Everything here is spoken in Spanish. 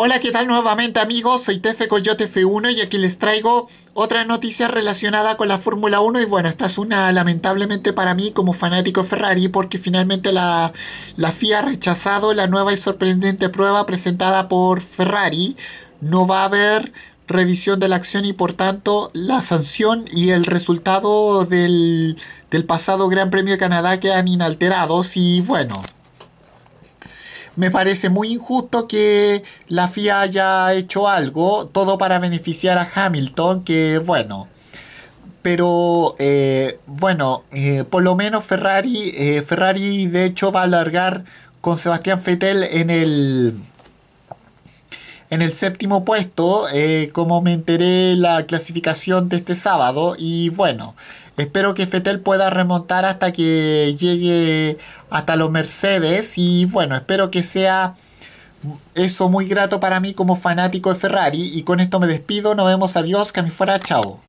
Hola, ¿qué tal nuevamente amigos? Soy Tefe Coyote F1 y aquí les traigo otra noticia relacionada con la Fórmula 1 y bueno, esta es una lamentablemente para mí como fanático Ferrari porque finalmente la, FIA ha rechazado la nueva y sorprendente prueba presentada por Ferrari. No va a haber revisión de la acción y por tanto la sanción y el resultado del, del pasado Gran Premio de Canadá quedan inalterados y bueno, me parece muy injusto que la FIA haya hecho algo, todo para beneficiar a Hamilton, que bueno. Pero eh, bueno, eh, por lo menos Ferrari, eh, Ferrari de hecho va a alargar con Sebastián Fettel en el en el séptimo puesto, eh, como me enteré la clasificación de este sábado, y bueno, espero que Fetel pueda remontar hasta que llegue hasta los Mercedes, y bueno, espero que sea eso muy grato para mí como fanático de Ferrari, y con esto me despido, nos vemos, adiós, que a fuera, chao.